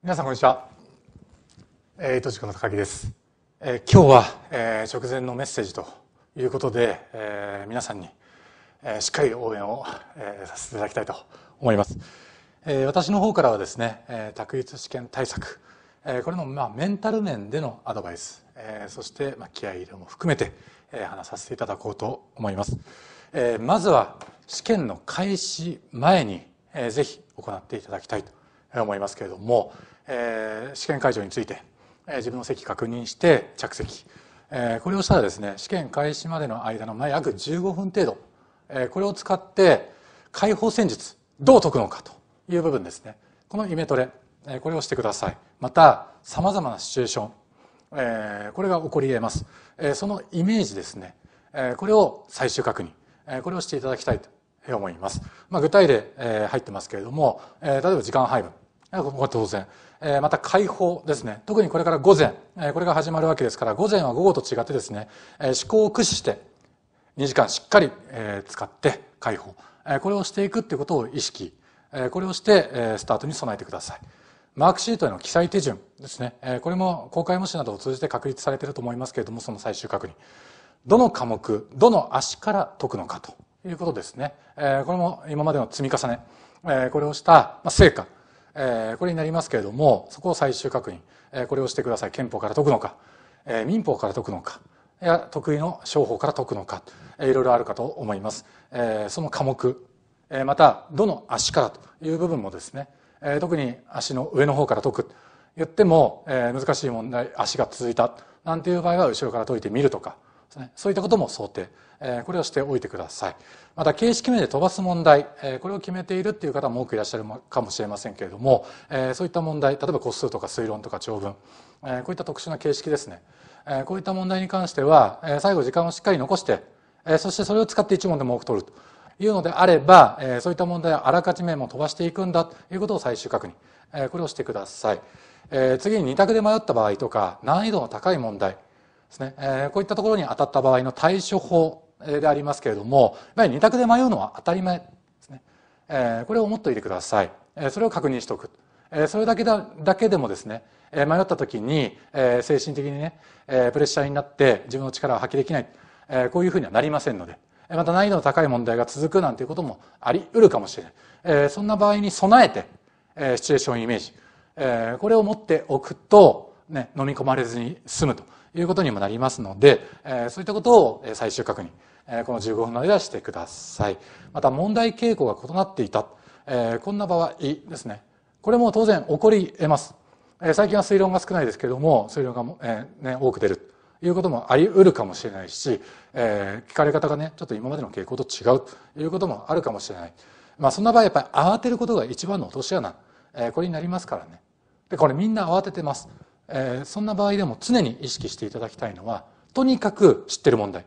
皆さんこんにちは。えー、糸地の高木です。えー、今日は、えー、直前のメッセージということで、えー、皆さんに、えー、しっかり応援を、えー、させていただきたいと思います。えー、私の方からはですね、えー、一試験対策、えー、これの、まあ、メンタル面でのアドバイス、えー、そして、まあ、気合入れも含めて、えー、話させていただこうと思います。えー、まずは試験の開始前に、えー、ぜひ行っていただきたいと思いますけれども、えー、試験会場について、えー、自分の席確認して着席、えー、これをしたらですね試験開始までの間の約15分程度、えー、これを使って解放戦術どう解くのかという部分ですねこのイメトレ、えー、これをしてくださいまたさまざまなシチュエーション、えー、これが起こり得ます、えー、そのイメージですね、えー、これを最終確認、えー、これをしていただきたいと思います。まあ、具体例、えー、入ってますけれども、えー、例えば時間配分。ここは当然。えー、また解放ですね。特にこれから午前、えー、これが始まるわけですから、午前は午後と違ってですね、えー、思考を駆使して、2時間しっかり、えー、使って解放。えー、これをしていくっていうことを意識。えー、これをして、えー、スタートに備えてください。マークシートへの記載手順ですね。えー、これも公開模試などを通じて確立されていると思いますけれども、その最終確認。どの科目、どの足から解くのかと。いうことですね。えこれも今までの積み重ね、えこれをした成果、えこれになりますけれども、そこを最終確認、えこれをしてください。憲法から解くのか、え民法から解くのか、いや、得意の商法から解くのか、えいろいろあるかと思います。えその科目、えまた、どの足からという部分もですね、え特に足の上の方から解く。言っても、え難しい問題、足が続いた、なんていう場合は後ろから解いてみるとか、そういったことも想定。これをしておいてください。また、形式名で飛ばす問題、これを決めているっていう方も多くいらっしゃるかもしれませんけれども、そういった問題、例えば個数とか推論とか長文、こういった特殊な形式ですね。こういった問題に関しては、最後時間をしっかり残して、そしてそれを使って一問でも多く取るというのであれば、そういった問題をあらかじめも飛ばしていくんだということを最終確認。これをしてください。次に二択で迷った場合とか、難易度の高い問題、ですね、えー、こういったところに当たった場合の対処法でありますけれどもやはり2択で迷うのは当たり前ですね、えー、これを持っておいてください、えー、それを確認しておく、えー、それだけだだけでもですね、えー、迷った時に、えー、精神的にね、えー、プレッシャーになって自分の力を発揮できない、えー、こういうふうにはなりませんのでまた難易度の高い問題が続くなんていうこともあり得るかもしれない、えー、そんな場合に備えて、えー、シチュエーションイメージ、えー、これを持っておくと、ね、飲み込まれずに済むということにもなりますので、そういったことを最終確認、この15分の間はしてください。また問題傾向が異なっていた、こんな場合ですね。これも当然起こり得ます。最近は推論が少ないですけれども、推論が、ね、多く出る。いうこともあり得るかもしれないし、えー、聞かれ方がね、ちょっと今までの傾向と違うということもあるかもしれない。まあ、そんな場合、やっぱり慌てることが一番の落とし穴、えー、これになりますからね。で、これみんな慌ててます。えー、そんな場合でも常に意識していただきたいのは、とにかく知ってる問題。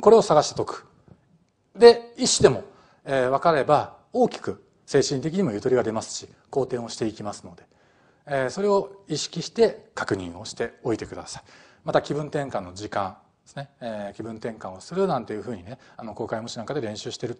これを探して解く。で、意思でも、えー、分かれば大きく精神的にもゆとりが出ますし、好転をしていきますので、えー、それを意識して確認をしておいてください。また気分転換の時間ですね、えー、気分転換をするなんていうふうにね、あの、公開模試なんかで練習してる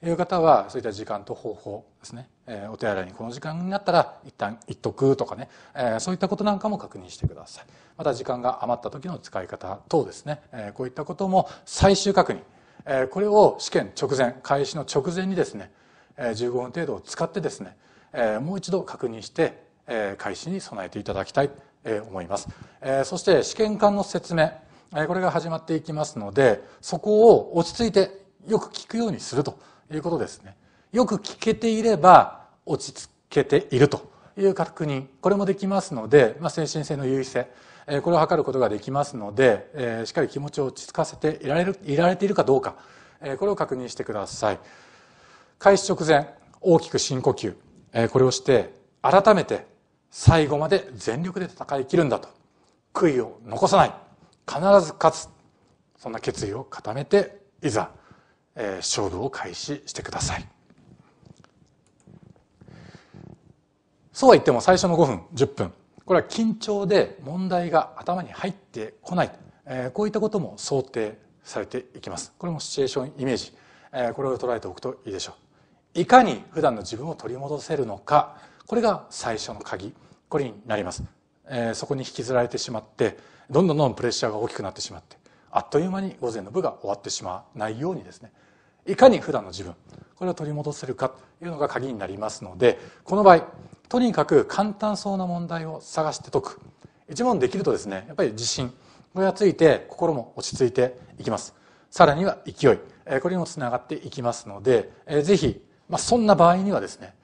という方は、そういった時間と方法ですね、えー、お手洗いにこの時間になったら一旦行っとくとかね、えー、そういったことなんかも確認してくださいまた時間が余った時の使い方等ですね、えー、こういったことも最終確認、えー、これを試験直前開始の直前にですね、えー、15分程度を使ってですね、えー、もう一度確認して、えー、開始に備えていただきたいえ思います、えそして試験管の説明、えこれが始まっていきますのでそこを落ち着いてよく聞くようにするということですねよく聞けていれば落ち着けているという確認これもできますので、まあ、精神性の優位性これを測ることができますのでしっかり気持ちを落ち着かせていられるいられているかどうかこれを確認してください開始直前大きく深呼吸これをして改めて最後まで全力で戦い切るんだと悔いを残さない必ず勝つそんな決意を固めていざ、え勝負を開始してください。そうは言っても最初の5分、10分、これは緊張で問題が頭に入ってこない。えー、こういったことも想定されていきます。これもシチュエーションイメージ。えー、これを捉えておくといいでしょう。いかに普段の自分を取り戻せるのか。これが最初の鍵。これになります。えー、そこに引きずられてしまって、どんどんどんどんプレッシャーが大きくなってしまって、あっという間に午前の部が終わってしまわないようにですね、いかに普段の自分、これを取り戻せるかというのが鍵になりますので、この場合、とにかく簡単そうな問題を探して解く一問できるとですねやっぱり自信これがついて心も落ち着いていきますさらには勢いこれにもつながっていきますのでぜひ、まあ、そんな場合にはですね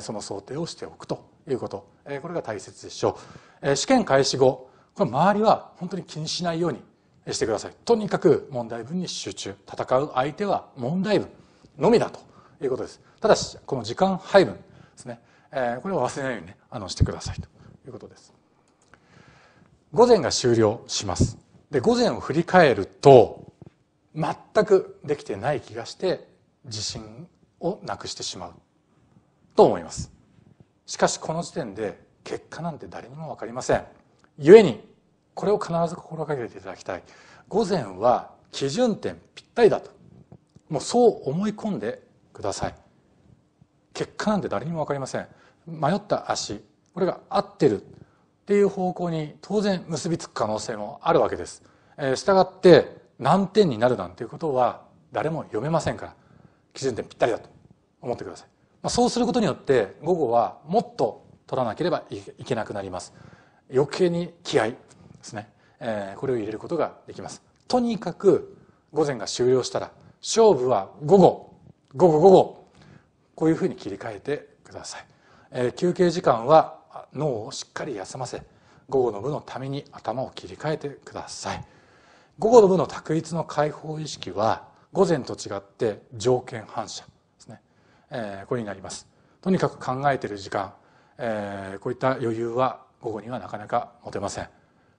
その想定をしておくということこれが大切でしょう試験開始後これ周りは本当に気にしないようにしてくださいとにかく問題文に集中戦う相手は問題文のみだということですただしこの時間配分ですねえこれを忘れないようにね、あの、してくださいということです。午前が終了します。で、午前を振り返ると、全くできてない気がして、自信をなくしてしまう。と思います。しかし、この時点で、結果なんて誰にもわかりません。故に、これを必ず心がけていただきたい。午前は基準点ぴったりだと。もうそう思い込んでください。結果なんて誰にも分かりません迷った足これが合ってるっていう方向に当然結びつく可能性もあるわけです、えー、従って難点になるなんていうことは誰も読めませんから基準点ぴったりだと思ってください、まあ、そうすることによって午後はもっと取らなければいけなくなります余計に気合ですね、えー、これを入れることができますとにかく午前が終了したら勝負は午後午後午後こういうふうに切り替えてください、えー、休憩時間は脳をしっかり休ませ午後の部のために頭を切り替えてください午後の部の択一の解放意識は午前と違って条件反射ですね、えー、これになりますとにかく考えてる時間、えー、こういった余裕は午後にはなかなか持てません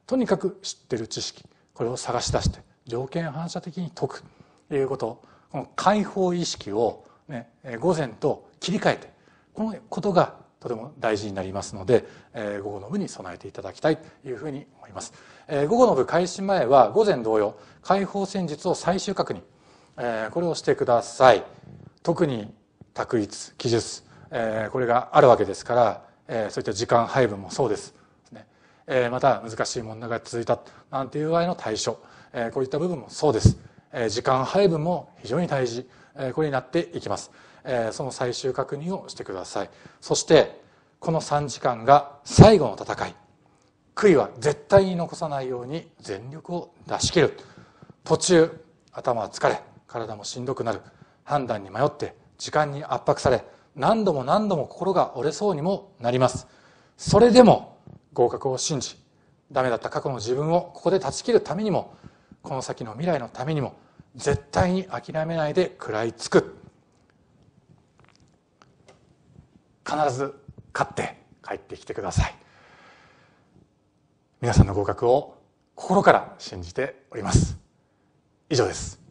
とにかく知ってる知識これを探し出して条件反射的に解くということこの解放意識をね、午前と切り替えてこのことがとても大事になりますので、えー、午後の部に備えていただきたいというふうに思います、えー、午後の部開始前は午前同様解放戦術を最終確認、えー、これをしてください特に択一記述、えー、これがあるわけですから、えー、そういった時間配分もそうです、ねえー、また難しい問題が続いたなんていう場合の対処、えー、こういった部分もそうです、えー、時間配分も非常に大事これになっていきますその最終確認をしてくださいそしてこの3時間が最後の戦い悔いは絶対に残さないように全力を出し切る途中頭は疲れ体もしんどくなる判断に迷って時間に圧迫され何度も何度も心が折れそうにもなりますそれでも合格を信じダメだった過去の自分をここで断ち切るためにもこの先の未来のためにも絶対に諦めないで食らいつく必ず勝って帰ってきてください皆さんの合格を心から信じております以上です